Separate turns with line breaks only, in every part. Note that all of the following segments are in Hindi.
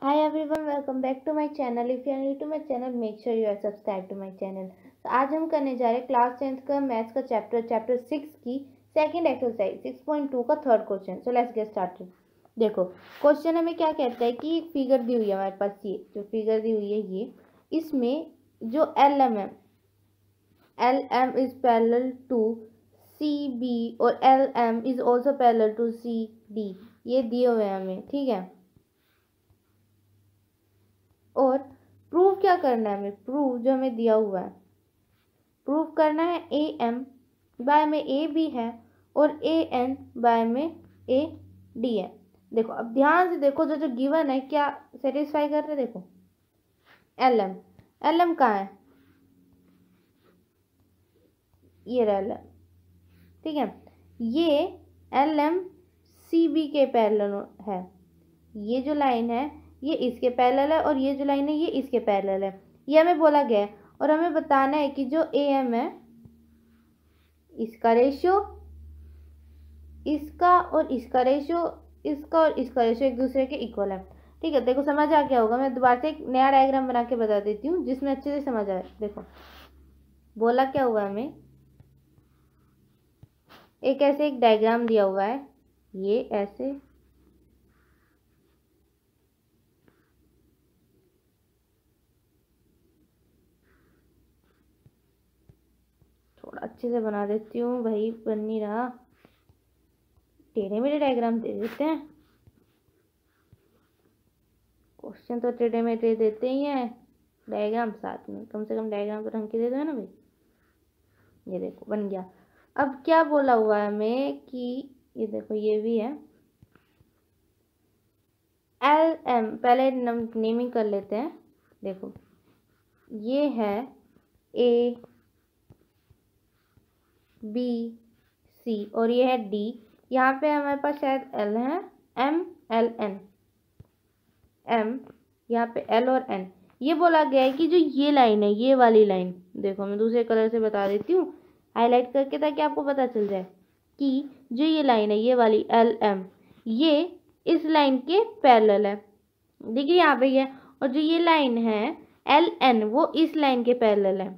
Hi everyone, welcome back to my channel. If you are new to my channel, make sure you are subscribed to my channel. तो आज हम करने जा रहे हैं क्लास टेंथ का मैथ्स का चैप्टर चैप्टर सिक्स की second exercise six point two का third question so let's get started देखो क्वेश्चन हमें क्या कहता है कि फिगर दी हुई है हमारे पास ये जो फिगर दी हुई है ये इसमें जो L M M L M is parallel to C B और L M is also parallel to C D ये दिए हुए हैं हमें ठीक है और प्रूफ क्या करना है हमें प्रूफ जो हमें दिया हुआ है प्रूफ करना है ए एम बाय में ए बी है और ए एन बाय में ए डी है देखो अब ध्यान से देखो जो जो गिवन है क्या सेटिस्फाई कर रहे देखो एल एम एल एम कहाँ है ये रहा एल एम ठीक है ये एल एम सी बी के पैरल है ये जो लाइन है ये इसके पैरल है और ये जो लाइन है ये इसके पैरल है ये हमें बोला गया है और हमें बताना है कि जो ए एम है इसका रेशियो इसका और इसका रेशियो इसका और इसका रेशियो एक दूसरे के इक्वल है ठीक है देखो समझ आ गया होगा मैं दोबारा से एक नया डायग्राम बना के बता देती हूँ जिसमें अच्छे से समझ आए देखो बोला क्या हुआ हमें एक ऐसे एक डायग्राम दिया हुआ है ये ऐसे थोड़ा अच्छे से बना देती हूँ भाई बन नहीं रहा टेढ़े मेढ़े डायग्राम दे देते हैं क्वेश्चन तो टेढ़े मेढ़े देते ही हैं डायग्राम साथ में कम से कम डायग्राम तो ढंग के दे दो ना भाई ये देखो बन गया अब क्या बोला हुआ है हमें कि ये देखो ये भी है एल एम पहले नेमिंग कर लेते हैं देखो ये है ए बी सी और ये है डी यहाँ पे हमारे पास शायद एल है एम एल एन एम यहाँ पे एल और एन ये बोला गया है कि जो ये लाइन है ये वाली लाइन देखो मैं दूसरे कलर से बता देती हूँ हाईलाइट करके ताकि आपको पता चल जाए कि जो ये लाइन है ये वाली एल एम ये इस लाइन के पैरेलल है देखिए यहाँ पे ये और जो ये लाइन है एल एन वो इस लाइन के पैरेलल है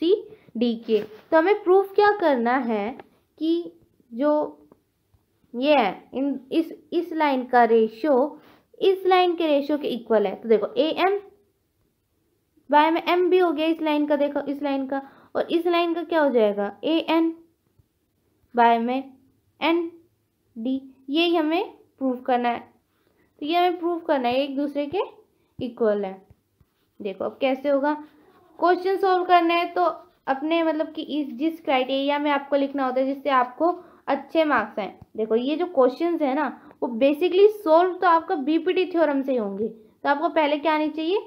सी डी के तो हमें प्रूफ क्या करना है कि जो ये है इन इस इस लाइन का रेशियो इस लाइन के रेशियो के इक्वल है तो देखो ए एम बाय में एम भी हो गया इस लाइन का देखो इस लाइन का और इस लाइन का क्या हो जाएगा ए एन बाय में एन डी ये हमें प्रूव करना है तो ये हमें प्रूव करना है एक दूसरे के इक्वल है देखो अब कैसे होगा क्वेश्चन सॉल्व करना है तो अपने मतलब कि इस जिस क्राइटेरिया में आपको लिखना होता है जिससे आपको अच्छे मार्क्स आए देखो ये जो क्वेश्चन है ना वो बेसिकली सोल्व तो आपका बीपीटी थ्योरम से ही होंगे तो आपको पहले क्या आनी चाहिए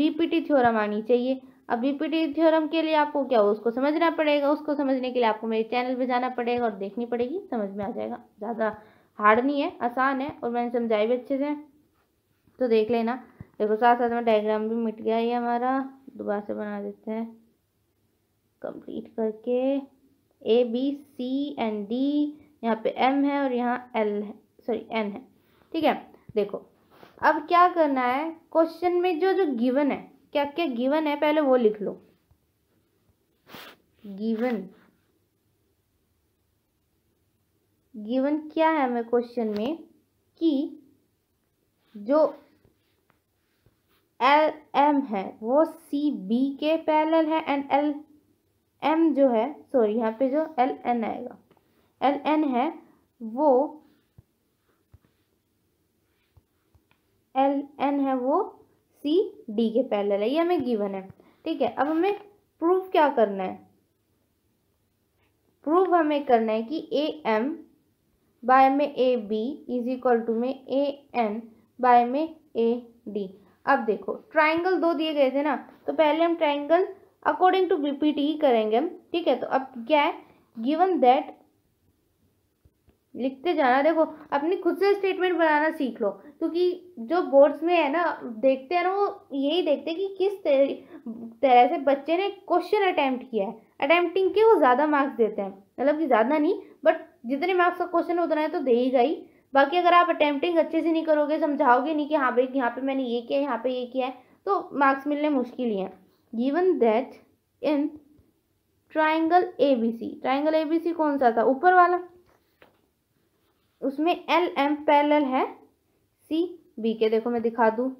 बीपीटी थ्योरम आनी चाहिए अब डीपीटी थ्योरम के लिए आपको क्या हो उसको समझना पड़ेगा उसको समझने के लिए आपको मेरे चैनल पर जाना पड़ेगा और देखनी पड़ेगी समझ में आ जाएगा ज़्यादा हार्ड नहीं है आसान है और मैंने समझाई भी अच्छे से तो देख लेना देखो साथ साथ में डायग्राम भी मिट गया ये हमारा दोबारा से बना देते हैं कंप्लीट करके A B C N D यहाँ पे एम है और यहाँ एल है सॉरी एन है ठीक है देखो अब क्या करना है क्वेश्चन में जो जो गिवन है क्या क्या गिवन है पहले वो लिख लो गिवन गिवन क्या है हमें क्वेश्चन में कि जो एल एम है वो सी बी के पैरेलल है एंड एल एम जो है सॉरी यहाँ पे जो एल एन आएगा एल एन है वो एल एन है वो सी डी के पहले है ये हमें गिवन है ठीक है अब हमें प्रूफ क्या करना है प्रूफ हमें करना है कि ए एम बाय में A B is equal to में ए एन बाय में ए डी अब देखो ट्राइंगल दो दिए गए थे ना तो पहले हम triangle according to P T करेंगे हम ठीक है तो अब क्या है गिवन दैट लिखते जाना देखो अपनी खुद से स्टेटमेंट बनाना सीख लो क्योंकि जो बोर्ड्स में है ना देखते हैं ना वो यही देखते हैं कि किस तरह से बच्चे ने क्वेश्चन अटैम्प्ट किया है अटैम्प्टिंग के वो ज़्यादा मार्क्स देते हैं मतलब कि ज़्यादा नहीं बट जितने मार्क्स का क्वेश्चन उतना है तो दे ही गई बाकी अगर आप अटैम्प्टिंग अच्छे से नहीं करोगे समझाओगे नहीं कि हाँ भाई यहाँ पे मैंने ये किया है यहाँ पर ये किया है तो मार्क्स मिलने मुश्किल ही हैं given that in triangle A B C triangle A B C कौन सा था ऊपर वाला उसमें एल एम पैरेलल है सी बी के देखो मैं दिखा दूँ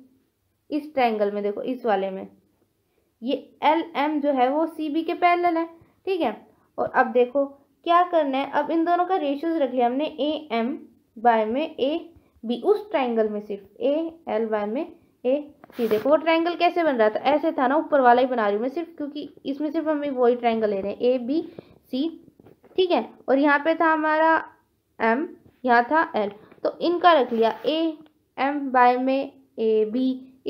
इस ट्रायंगल में देखो इस वाले में ये एल एम जो है वो सी बी के पैरेलल है ठीक है और अब देखो क्या करना है अब इन दोनों का रेशियोज रख लिया हमने ए एम बाय में ए बी उस ट्रायंगल में सिर्फ ए एल बाय में ए सी देखो वो ट्रायंगल कैसे बन रहा था ऐसे था ना ऊपर वाला ही बना रही हूँ मैं सिर्फ क्योंकि इसमें सिर्फ हम वही ट्रायंगल ले रहे हैं ए बी सी ठीक है और यहाँ पे था हमारा एम यहाँ था एल तो इनका रख लिया ए एम बाय में ए बी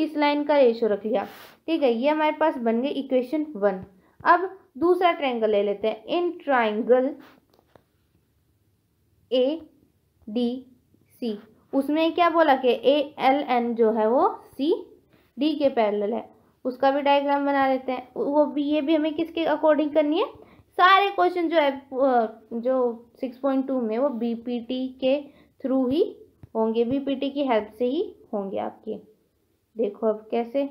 इस लाइन का रेशो रख लिया ठीक है ये हमारे पास बन गए इक्वेशन वन अब दूसरा ट्रायंगल ले लेते हैं in triangle A D C उसमें क्या बोला कि ए एल एन जो है वो सी डी के पैरेलल है उसका भी डायग्राम बना लेते हैं वो भी ये भी हमें किसके अकॉर्डिंग करनी है सारे क्वेश्चन जो है जो सिक्स पॉइंट टू में वो बीपीटी के थ्रू ही होंगे बीपीटी की हेल्प से ही होंगे आपके देखो अब कैसे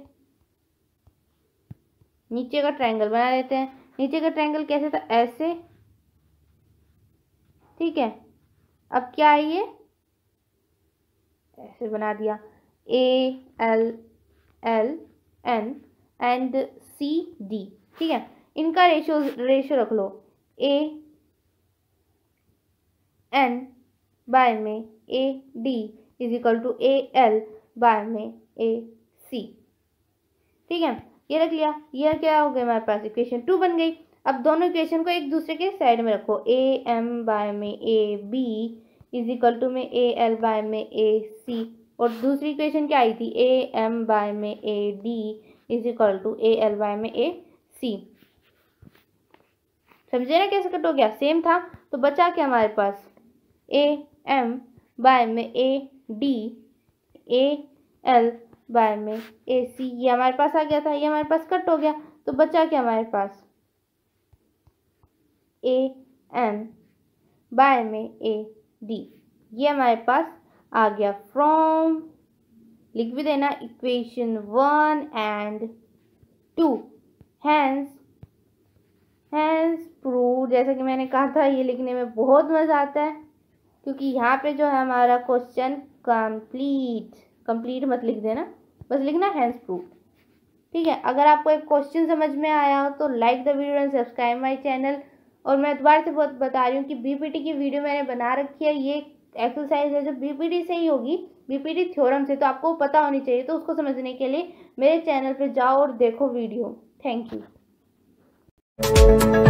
नीचे का ट्रायंगल बना लेते हैं नीचे का ट्रायंगल कैसे था ऐसे ठीक है अब क्या है ये ऐसे बना दिया A L L N and C D ठीक है इनका रेशियो रेशियो रख लो ए एन बाय में A D is equal to A L by में ए सी ठीक है ये रख लिया ये क्या हो गया हमारे पास इक्वेशन टू बन गई अब दोनों इक्वेशन को एक दूसरे के साइड में रखो ए एम बाय में A B is equal to में ए एल बाय में ए सी और दूसरी इक्वेशन क्या आई थी ए एम बाय में A D is equal to A L by में ए सी समझे ना कैसे कट हो गया सेम था तो बचा क्या हमारे पास ए एम बाय में A D A L by में ए सी ये हमारे पास आ गया था ये हमारे पास कट हो गया तो बचा क्या हमारे पास ए एम बाय में ए डी ये हमारे पास आ गया फ्रॉम लिख भी देना equation one and two hence hence prove जैसा कि मैंने कहा था ये लिखने में बहुत मज़ा आता है क्योंकि यहाँ पे जो है हमारा क्वेश्चन कंप्लीट कंप्लीट मत लिख देना बस लिखना हैंस प्रूफ ठीक है अगर आपको एक क्वेश्चन समझ में आया हो तो like the video and subscribe my channel और मैं दोबारा से बहुत बता रही हूँ कि बीपीटी की वीडियो मैंने बना रखी है ये एक्सरसाइज है जो बीपीटी से ही होगी बीपीटी थ्योरम से तो आपको पता होनी चाहिए तो उसको समझने के लिए मेरे चैनल पर जाओ और देखो वीडियो थैंक यू you.